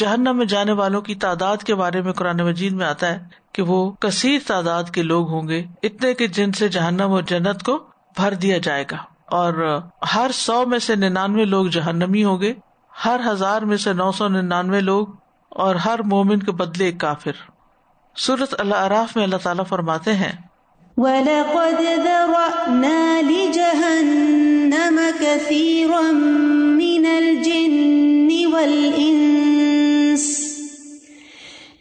जहन्नम में जाने वालों की तादाद के बारे में कुरान मजीद में आता है कि वो कसीर तादाद के लोग होंगे इतने कि जिनसे जहन्नम और जन्नत को भर दिया जाएगा और हर सौ में से निन्यानवे लोग जहन्नमी होंगे हर हजार में से नौ सौ निन्यानवे लोग और हर मोमिन के बदले एक काफिर सूरत अल आराफ में अल्लाह ताला फरमाते हैं ولقد ذرأنا لجهنم كثيرا من الجن والإنس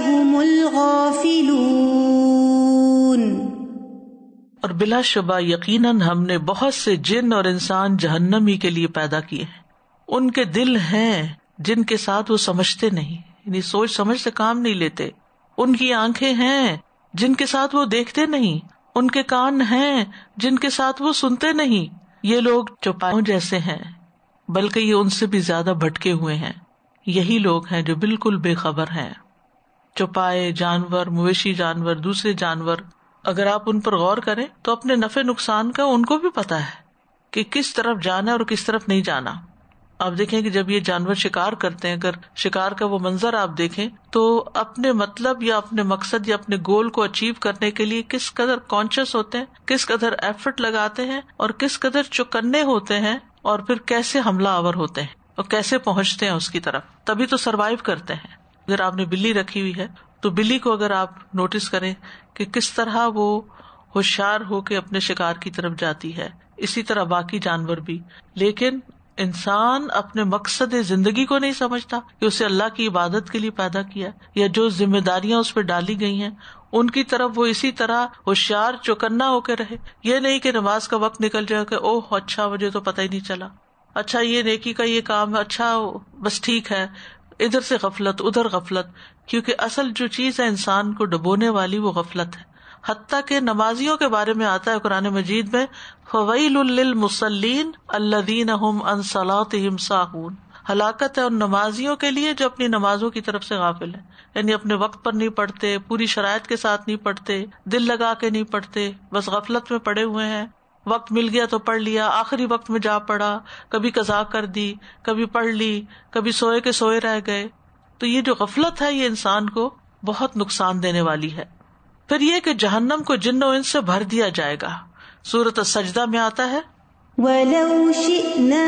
هم الغافلون और बिलाशुबा यकीनन हमने बहुत से जिन और इंसान जहन्नमी के लिए पैदा किए हैं उनके दिल हैं जिनके साथ वो समझते नहीं यानी सोच समझ से काम नहीं लेते उनकी आंखें हैं जिनके साथ वो देखते नहीं उनके कान हैं जिनके साथ वो सुनते नहीं ये लोग चौपाओं जैसे हैं बल्कि ये उनसे भी ज्यादा भटके हुए हैं यही लोग हैं जो बिल्कुल बेखबर हैं चौपाए जानवर मवेशी जानवर दूसरे जानवर अगर आप उन पर गौर करें तो अपने नफे नुकसान का उनको भी पता है कि किस तरफ जाना है और किस तरफ नहीं जाना आप देखें कि जब ये जानवर शिकार करते हैं अगर शिकार का वो मंजर आप देखें तो अपने मतलब या अपने मकसद या अपने गोल को अचीव करने के लिए किस कदर कॉन्शियस होते हैं किस कदर एफर्ट लगाते हैं और किस कदर चुकन्ने होते हैं और फिर कैसे हमला आवर होते हैं और कैसे पहुंचते हैं उसकी तरफ तभी तो सरवाइव करते हैं अगर आपने बिल्ली रखी हुई है तो बिल्ली को अगर आप नोटिस करें कि किस तरह वो होशियार होके अपने शिकार की तरफ जाती है इसी तरह बाकी जानवर भी लेकिन इंसान अपने मकसद जिंदगी को नहीं समझता कि उसे अल्लाह की इबादत के लिए पैदा किया या जो जिम्मेदारियां उस पर डाली गई हैं उनकी तरफ वो इसी तरह होशियार चौकन्ना होकर रहे ये नहीं कि नमाज का वक्त निकल जाए कि ओह अच्छा मुझे तो पता ही नहीं चला अच्छा ये नेकी का ये काम अच्छा बस ठीक है इधर से गफलत उधर गफलत क्योंकि असल जो चीज है इंसान को डुबोने वाली वो गफलत है हती के नमाजियों के बारे में आता है कुरान मजीद में फवैल मुसलिन अल्लादीन हम सलातम साहून हलाकत है उन नमाजियों के लिए जो अपनी नमाजों की तरफ से गाफिल है यानी अपने वक्त पर नहीं पढ़ते पूरी शराय के साथ नहीं पढ़ते दिल लगा के नहीं पढ़ते बस गफलत में पड़े हुए हैं वक्त मिल गया तो पढ़ लिया आखिरी वक्त में जा पड़ा कभी कजा कर दी कभी पढ़ ली कभी सोए के सोए रह गए तो ये जो गफलत है ये इंसान को बहुत नुकसान देने वाली है फिर ये कि जहन्नम को जिन इन से भर दिया जाएगा सूरत सजदा में आता है ولو شئنا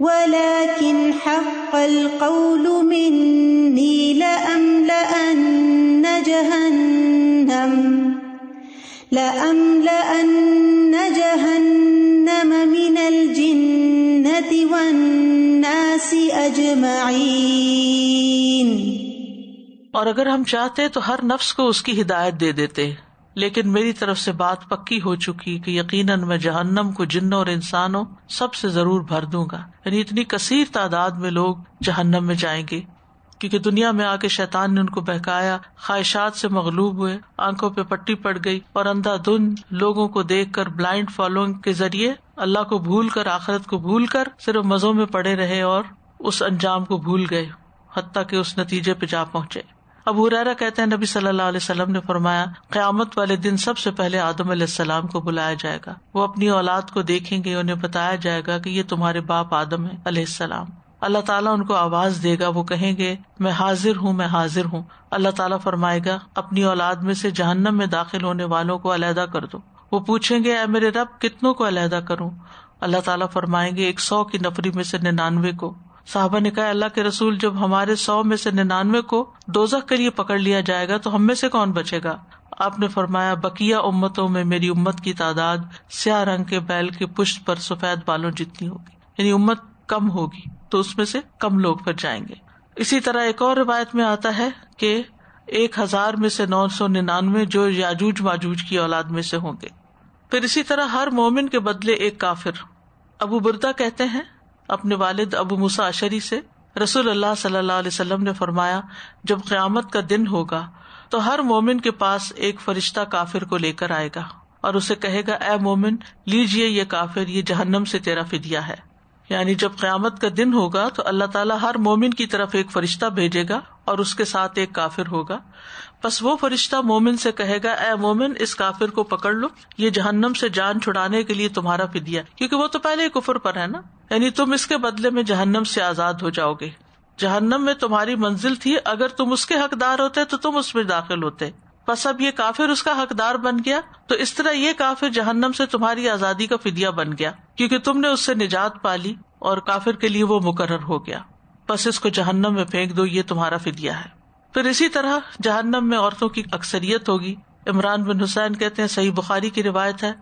ولكن حق القول مني لأملأن جهنم لأملأن جهنم من الجنة والناس أجمعين और अगर हम चाहते तो हर नफ्स को उसकी हिदायत दे देते लेकिन मेरी तरफ से बात पक्की हो चुकी कि यकीनन मैं जहन्नम को जिन्नों और इंसानों सबसे जरूर भर दूंगा यानी इतनी कसीर तादाद में लोग जहन्नम में जाएंगे क्योंकि दुनिया में आके शैतान ने उनको बहकाया ख्वाहिशात से मगलूब हुए आंखों पे पट्टी पड़ गई और अंधाधुन लोगों को देख कर ब्लाइंड फॉलोइंग के जरिए अल्लाह को भूल कर आखिरत को भूल कर सिर्फ मजों में पड़े रहे और उस अंजाम को भूल गए हती के उस नतीजे पे जा पहुंचे अब हुरैरा कहते हैं नबी सल्लल्लाहु अलैहि वसल्लम ने फरमाया क्यामत वाले दिन सबसे पहले आदम सलाम को बुलाया जाएगा वो अपनी औलाद को देखेंगे उन्हें बताया जाएगा कि ये तुम्हारे बाप आदम है अलैहिस्सलाम अल्लाह ताला उनको आवाज देगा वो कहेंगे मैं हाजिर हूँ मैं हाजिर हूँ अल्लाह ताला फरमाएगा अपनी औलाद में से जहन्नम में दाखिल होने वालों को अलहदा कर दो वो पूछेंगे ए मेरे रब कितनों को अलहदा करूँ अल्लाह ताला फरमाएंगे एक सौ की नफरी में से निन्यानवे को साहबा ने कहा अल्लाह के रसूल जब हमारे सौ में से निन्यानवे को दोजख के लिए पकड़ लिया जाएगा तो हम में से कौन बचेगा आपने फरमाया बकिया उम्मतों में मेरी उम्मत की तादाद स्या रंग के बैल के पुष्ट पर सफेद बालों जितनी होगी यानी उम्मत कम होगी तो उसमें से कम लोग पर जाएंगे इसी तरह एक और रिवायत में आता है कि एक हजार में से नौ सौ निन्यानवे जो याजूज माजूज की औलाद में से होंगे फिर इसी तरह हर मोमिन के बदले एक काफिर अबू बुरदा कहते हैं अपने वालिद अबू मूसा अशरी से रसूल अल्लाह सल्लल्लाहु अलैहि वसल्लम ने फरमाया जब क्यामत का दिन होगा तो हर मोमिन के पास एक फरिश्ता काफिर को लेकर आएगा और उसे कहेगा ए मोमिन लीजिए ये काफिर ये जहन्नम से तेरा फिदिया है यानी जब क्यामत का दिन होगा तो अल्लाह ताला हर मोमिन की तरफ एक फरिश्ता भेजेगा और उसके साथ एक काफिर होगा बस वो फरिश्ता मोमिन से कहेगा ए मोमिन इस काफिर को पकड़ लो ये जहन्नम से जान छुड़ाने के लिए तुम्हारा फिदिया क्योंकि वो तो पहले ही कुफर पर है ना यानी तुम इसके बदले में जहन्नम से आजाद हो जाओगे जहन्नम में तुम्हारी मंजिल थी अगर तुम उसके हकदार होते तो तुम उसमें दाखिल होते बस अब ये काफिर उसका हकदार बन गया तो इस तरह ये काफिर जहन्नम से तुम्हारी आजादी का फिदिया बन गया क्योंकि तुमने उससे निजात पा ली और काफिर के लिए वो मुकर्र हो गया बस इसको जहन्नम में फेंक दो ये तुम्हारा फिदिया है फिर इसी तरह जहन्नम में औरतों की अक्सरियत होगी इमरान बिन हुसैन कहते हैं सही बुखारी की रिवायत है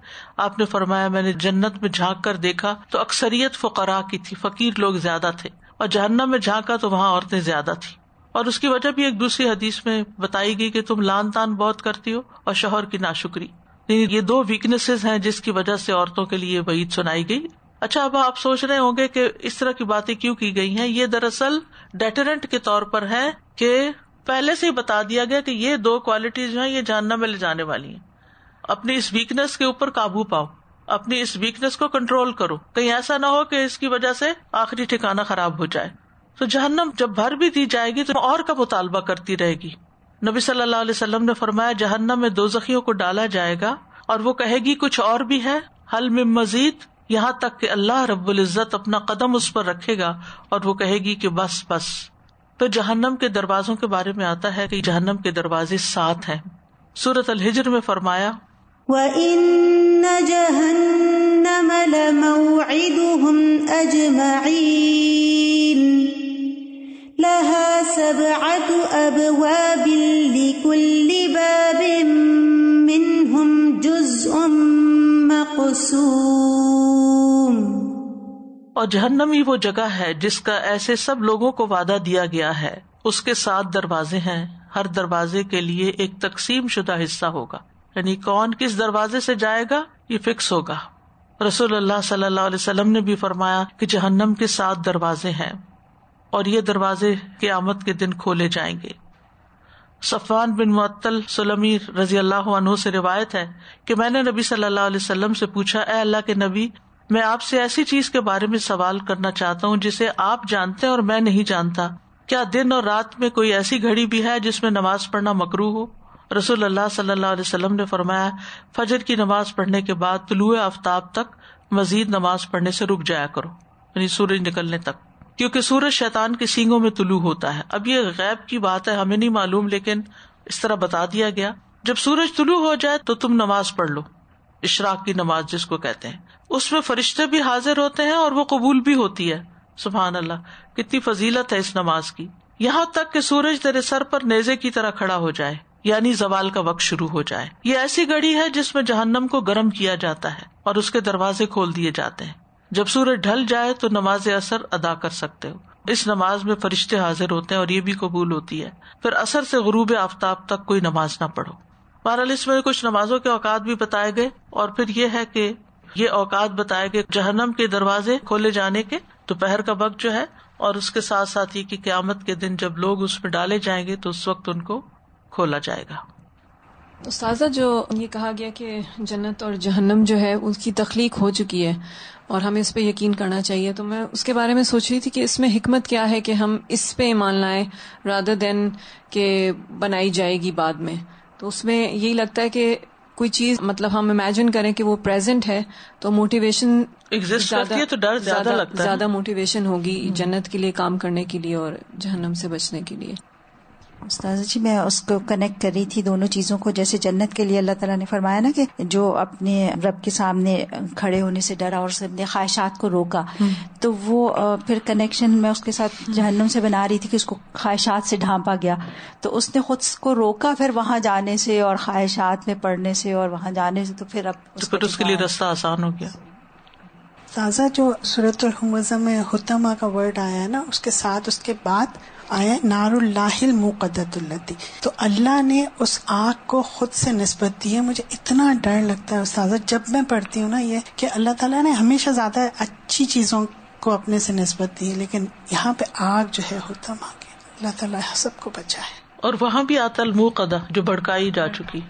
आपने फरमाया मैंने जन्नत में झाँक कर देखा तो अक्सरियत फकरा की थी फकीर लोग ज्यादा थे और जहन्नम में झाँका तो वहाँ औरतें ज्यादा थी और उसकी वजह भी एक दूसरी हदीस में बताई गई कि तुम लान तान बहुत करती हो और शोहर की ना शुक्री ये दो वीकनेसेस हैं जिसकी वजह से औरतों के लिए वही सुनाई गई अच्छा अब आप सोच रहे होंगे कि इस तरह की बातें क्यों की गई हैं ये दरअसल डेटरेंट के तौर पर है कि पहले से ही बता दिया गया कि ये दो क्वालिटीज जो है ये जानना में ले जाने वाली है अपनी इस वीकनेस के ऊपर काबू पाओ अपनी इस वीकनेस को कंट्रोल करो कहीं ऐसा ना हो कि इसकी वजह से आखिरी ठिकाना खराब हो जाए तो जहन्नम जब भर भी दी जाएगी तो और का मुतालबा करती रहेगी नबी सल्लल्लाहु अलैहि वसल्लम ने फरमाया जहन्नम में दो जखियों को डाला जाएगा और वो कहेगी कुछ और भी है हल में मजीद यहाँ तक कि अल्लाह रब्बुल इज़्ज़त अपना कदम उस पर रखेगा और वो कहेगी कि बस बस तो जहन्नम के दरवाजों के बारे में आता है कि जहन्नम के दरवाजे सात हैं सूरत अल हिजर में फरमाया वम لها سبعة أبواب لكل باب منهم جزء مقسوم और जहन्नम ही वो जगह है जिसका ऐसे सब लोगों को वादा दिया गया है उसके सात दरवाजे हैं हर दरवाजे के लिए एक तकसीम शुदा हिस्सा होगा यानी कौन किस दरवाजे से जाएगा ये फिक्स होगा रसूल अल्लाह सल्लल्लाहु अलैहि वसल्लम ने भी फरमाया कि जहन्नम के सात दरवाजे हैं और ये दरवाजे के आमद के दिन खोले जाएंगे सफान बिन मुअत्तल सुलमी रजी अल्लाह عنہ से रिवायत है कि मैंने नबी सल्लल्लाहु अलैहि वसल्लम से पूछा ए अल्लाह के नबी मैं आपसे ऐसी चीज के बारे में सवाल करना चाहता हूँ जिसे आप जानते हैं और मैं नहीं जानता क्या दिन और रात में कोई ऐसी घड़ी भी है जिसमे नमाज पढ़ना मकरू हो रसूल अल्लाह सल्लल्लाहु अलैहि वसल्लम ने फरमाया फजर की नमाज पढ़ने के बाद तुलु आफ्ताब तक मजीद नमाज पढ़ने से रुक जाया करो यानी सूरज निकलने तक क्योंकि सूरज शैतान के सींगों में तुलू होता है अब ये गैब की बात है हमें नहीं मालूम लेकिन इस तरह बता दिया गया जब सूरज तुलू हो जाए तो तुम नमाज पढ़ लो इशराक की नमाज जिसको कहते हैं उसमें फरिश्ते भी हाजिर होते हैं और वो कबूल भी होती है सुबह अल्लाह कितनी फजीलत है इस नमाज की यहाँ तक कि सूरज तेरे सर पर नेजे की तरह खड़ा हो जाए यानी जवाल का वक्त शुरू हो जाए ये ऐसी घड़ी है जिसमें जहन्नम को गर्म किया जाता है और उसके दरवाजे खोल दिए जाते हैं जब सूरज ढल जाए तो नमाज असर अदा कर सकते हो इस नमाज में फरिश्ते हाजिर होते हैं और ये भी कबूल होती है फिर असर से गुरूब आफ्ताब तक कोई नमाज न पढ़ो बहरअल इसमें कुछ नमाजों के औकात भी बताए गए और फिर ये है कि ये औकात बताए गए जहनम के दरवाजे खोले जाने के दोपहर का वक्त जो है और उसके साथ साथ ये कि क्यामत के दिन जब लोग उसमें डाले जाएंगे तो उस वक्त उनको खोला जाएगा उस जो ये कहा गया कि जन्नत और जहन्नम जो है उसकी तख्लीक हो चुकी है और हमें उस पर यकीन करना चाहिए तो मैं उसके बारे में सोच रही थी कि इसमें हमत क्या है कि हम इस पे ईमान लाएं रादर देन के बनाई जाएगी बाद में तो उसमें यही लगता है कि कोई चीज मतलब हम इमेजिन करें कि वो प्रेजेंट है तो मोटिवेशन एग्जिस्ट करती है तो डर ज्यादा ज्यादा मोटिवेशन होगी हम्म। जन्नत के लिए काम करने के लिए और जहनम से बचने के लिए उस्ताद जी मैं उसको कनेक्ट कर रही थी दोनों चीज़ों को जैसे जन्नत के लिए अल्लाह ताला ने फरमाया ना कि जो अपने रब के सामने खड़े होने से डरा और अपने ख्वाहिशात को रोका हम्म। तो वो फिर कनेक्शन मैं उसके साथ जहन्नुम से बना रही थी कि उसको ख्वाहिशात से ढांपा गया तो उसने खुद को रोका फिर वहां जाने से और ख्वाहिशात में पड़ने से और वहां जाने से तो फिर अब तो उसके लिए रास्ता आसान हो गया ताज़ा जो सूरत हमजा में हुतमा का वर्ड आया है ना उसके साथ उसके बाद आया नारुल्लाहिल मुकदतुल्लती तो अल्लाह ने उस आग को खुद से नस्बत दी है मुझे इतना डर लगता है ताज़ा जब मैं पढ़ती हूँ ना ये कि अल्लाह ताला ने हमेशा ज़्यादा अच्छी चीज़ों को अपने से नस्बत दी है लेकिन यहाँ पे आग जो है हुतमा की अल्लाह ताला सबको बचाए और वहाँ भी आतल मुकदा जो भड़काई जा चुकी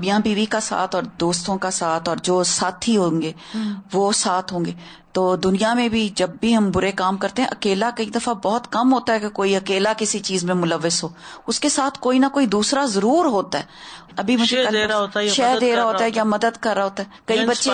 मियाँ बीवी का साथ और दोस्तों का साथ और जो साथी होंगे हम्म। वो साथ होंगे तो दुनिया में भी जब भी हम बुरे काम करते हैं अकेला कई दफा बहुत कम होता है कि कोई अकेला किसी चीज में मुलविस हो उसके साथ कोई ना कोई दूसरा जरूर होता है अभी मुझे दे रहा होता है मदद रहा होता है या मदद कर रहा होता है कई बच्चे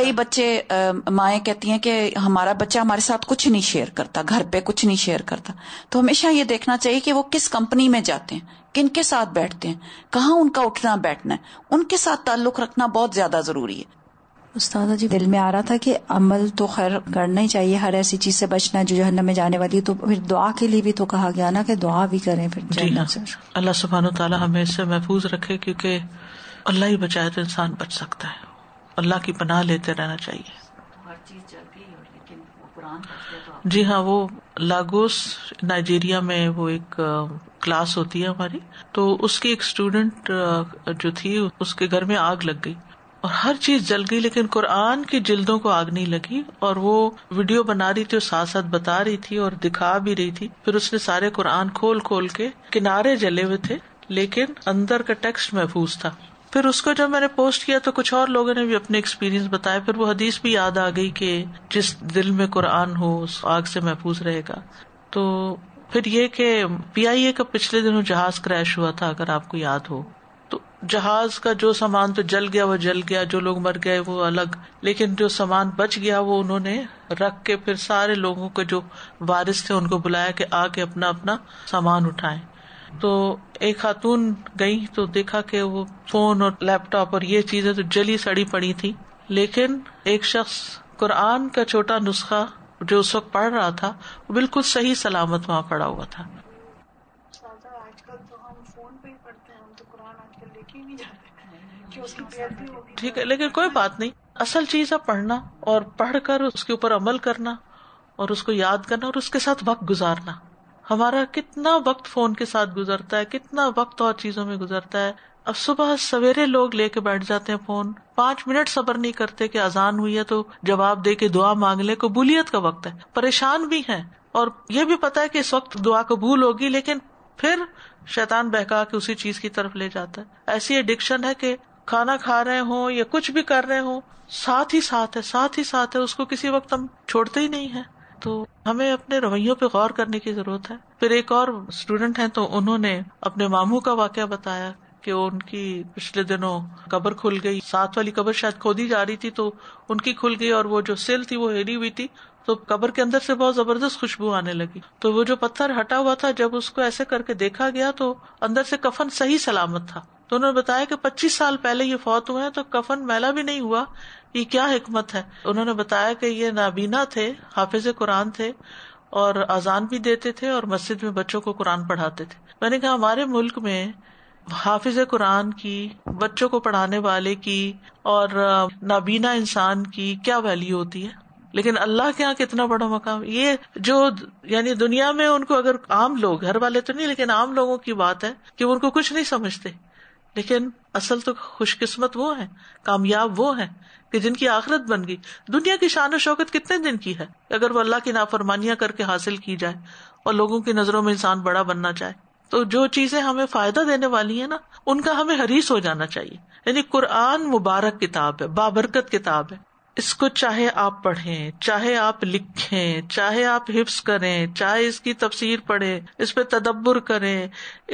कई बच्चे माए कहती हैं कि हमारा बच्चा हमारे साथ कुछ नहीं शेयर करता घर पे कुछ नहीं शेयर करता तो हमेशा ये देखना चाहिए कि वो किस कंपनी में जाते हैं किन के साथ बैठते हैं कहाँ उनका उठना बैठना है उनके साथ ताल्लुक रखना बहुत ज्यादा जरूरी है उस्तादा जी दिल में आ रहा था कि अमल तो खैर करना ही चाहिए हर ऐसी चीज से बचना जो जहन्नम में जाने वाली तो फिर दुआ के लिए भी तो कहा गया ना कि दुआ भी करें फिर जहन्नम हाँ। से अल्लाह सुबहान तला हमें इससे महफूज रखे क्योंकि अल्लाह ही बचाए तो इंसान बच सकता है अल्लाह की पनाह लेते रहना चाहिए तो जी हाँ वो लागोस नाइजीरिया में वो एक क्लास होती है हमारी तो उसकी एक स्टूडेंट जो थी उसके घर में आग लग गई और हर चीज जल गई लेकिन कुरान की जिल्दों को आग नहीं लगी और वो वीडियो बना रही थी और साथ साथ बता रही थी और दिखा भी रही थी फिर उसने सारे कुरान खोल खोल के किनारे जले हुए थे लेकिन अंदर का टेक्स्ट महफूज था फिर उसको जब मैंने पोस्ट किया तो कुछ और लोगों ने भी अपने एक्सपीरियंस बताया फिर वो हदीस भी याद आ गई कि जिस दिल में कुरान हो उस आग से महफूज रहेगा तो फिर ये कि पीआईए का पिछले दिनों जहाज क्रैश हुआ था अगर आपको याद हो जहाज का जो सामान तो जल गया वो जल गया जो लोग मर गए वो अलग लेकिन जो सामान बच गया वो उन्होंने रख के फिर सारे लोगों के जो वारिस थे उनको बुलाया कि आके अपना अपना सामान उठाए तो एक खातून गई तो देखा कि वो फोन और लैपटॉप और ये चीजें तो जली सड़ी पड़ी थी लेकिन एक शख्स कुरान का छोटा नुस्खा जो उस वक्त पढ़ रहा था वो बिल्कुल सही सलामत वहां पड़ा हुआ था ठीक है लेकिन कोई बात नहीं असल चीज है पढ़ना और पढ़कर उसके ऊपर अमल करना और उसको याद करना और उसके साथ वक्त गुजारना हमारा कितना वक्त फोन के साथ गुजरता है कितना वक्त और चीजों में गुजरता है अब सुबह सवेरे लोग लेके बैठ जाते हैं फोन पांच मिनट सबर नहीं करते कि अजान हुई है तो जवाब दे के दुआ मांग ले कबूलियत का वक्त है परेशान भी है और ये भी पता है कि इस वक्त दुआ कबूल होगी लेकिन फिर शैतान बहका के उसी चीज की तरफ ले जाता है ऐसी एडिक्शन है कि खाना खा रहे हो या कुछ भी कर रहे हो साथ ही साथ है साथ ही साथ है उसको किसी वक्त हम छोड़ते ही नहीं है तो हमें अपने रवैयों पे गौर करने की जरूरत है फिर एक और स्टूडेंट है तो उन्होंने अपने मामू का वाक्य बताया कि उनकी पिछले दिनों कबर खुल गई साथ वाली कबर शायद खोदी जा रही थी तो उनकी खुल गई और वो जो सिल थी वो हेरी हुई थी तो कब्र के अंदर से बहुत जबरदस्त खुशबू आने लगी तो वो जो पत्थर हटा हुआ था जब उसको ऐसे करके देखा गया तो अंदर से कफन सही सलामत था तो उन्होंने बताया कि 25 साल पहले ये फौत हुए हैं तो कफन मैला भी नहीं हुआ ये क्या हिकमत है उन्होंने बताया कि ये नाबीना थे हाफिज कुरान थे और अजान भी देते थे और मस्जिद में बच्चों को कुरान पढ़ाते थे मैंने कहा हमारे मुल्क में हाफिज कुरान की बच्चों को पढ़ाने वाले की और नाबीना इंसान की क्या वैल्यू होती है लेकिन अल्लाह के यहाँ कितना बड़ा मकाम ये जो यानी दुनिया में उनको अगर आम लोग घर वाले तो नहीं लेकिन आम लोगों की बात है कि वो उनको कुछ नहीं समझते लेकिन असल तो खुशकिस्मत वो है कामयाब वो है कि जिनकी आखरत बन गई दुनिया की शान शौकत कितने दिन की है अगर वो अल्लाह की नाफरमानिया करके हासिल की जाए और लोगों की नजरों में इंसान बड़ा बनना चाहे तो जो चीजें हमें फायदा देने वाली है ना उनका हमें हरीस हो जाना चाहिए यानी कुरान मुबारक किताब है बाबरकत किताब है इसको चाहे आप पढ़े चाहे आप लिखे चाहे आप हिप्स करें चाहे इसकी तफसीर पढ़े इस पे तदब्बर करे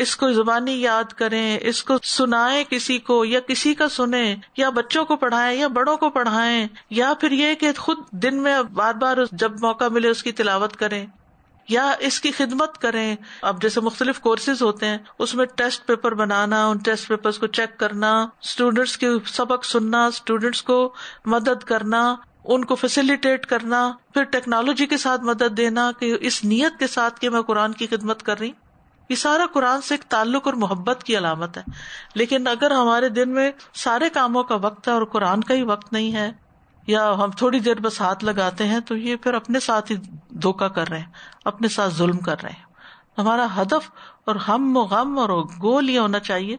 इसको जुबानी याद करे इसको सुनाए किसी को या किसी का सुने या बच्चों को पढ़ाए या बड़ों को पढ़ाए या फिर ये कि खुद दिन में बार बार जब मौका मिले उसकी तिलावत करें या इसकी खिदमत करें अब जैसे मुख्तलिफ कोर्सेज होते हैं उसमें टेस्ट पेपर बनाना उन टेस्ट पेपर को चेक करना स्टूडेंट्स के सबक सुनना स्टूडेंट्स को मदद करना उनको फेसिलिटेट करना फिर टेक्नोलॉजी के साथ मदद देना कि इस नीयत के साथ कि मैं कुरान की खिदमत कर रही ये सारा कुरान से एक ताल्लुक और मोहब्बत की अलामत है लेकिन अगर हमारे दिन में सारे कामों का वक्त है और कुरान का ही वक्त नहीं है या हम थोड़ी देर बस हाथ लगाते हैं तो ये फिर अपने साथ ही धोखा कर रहे हैं अपने साथ जुल्म कर रहे हैं हमारा हदफ और हम गम और गोल ये होना चाहिए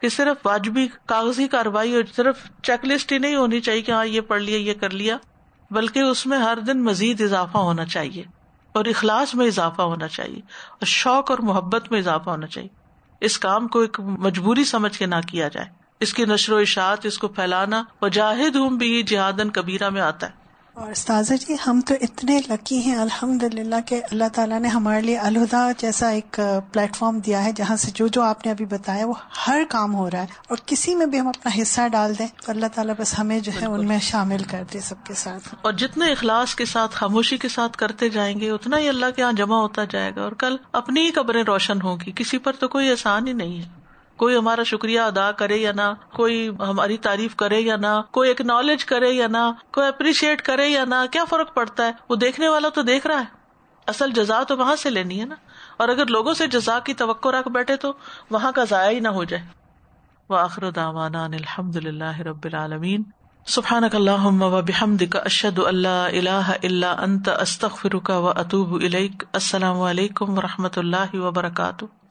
कि सिर्फ वाजबी कागजी कार्रवाई और सिर्फ चेकलिस्ट ही नहीं होनी चाहिए कि हाँ ये पढ़ लिया ये कर लिया बल्कि उसमें हर दिन मजीद इजाफा होना चाहिए और इखलास में इजाफा होना चाहिए और शौक और मोहब्बत में इजाफा होना चाहिए इस काम को एक मजबूरी समझ के ना किया जाए इसकी नशर इशात इसको फैलाना जाहिद हम भी जिहादन कबीरा में आता है और साजा जी हम तो इतने लकी हैं अल्हम्दुलिल्लाह के अल्लाह ताला ने हमारे लिए अलहुदा जैसा एक प्लेटफॉर्म दिया है जहाँ से जो जो आपने अभी बताया वो हर काम हो रहा है और किसी में भी हम अपना हिस्सा डाल दें तो अल्लाह ताला बस हमें जो है उनमें शामिल कर दे सबके साथ और जितने इखलास के साथ खामोशी के साथ करते जाएंगे उतना ही अल्लाह के यहाँ जमा होता जाएगा और कल अपनी ही कब्रें रोशन होगी किसी पर तो कोई आसान ही नहीं है कोई हमारा शुक्रिया अदा करे या ना कोई हमारी तारीफ करे या ना कोई एक्नोलेज करे या ना कोई अप्रिशिएट करे या ना क्या फर्क पड़ता है वो देखने वाला तो देख रहा है असल जजा तो वहां से लेनी है ना और अगर लोगों से जजा की तो रख बैठे तो वहां का जया ही ना हो जाए व आखिर दावाना अलहमदुल्ला अशद अल्लाह इल्ला अंत अस्तफिरुका व अतूब इलैक असल वरहमत ला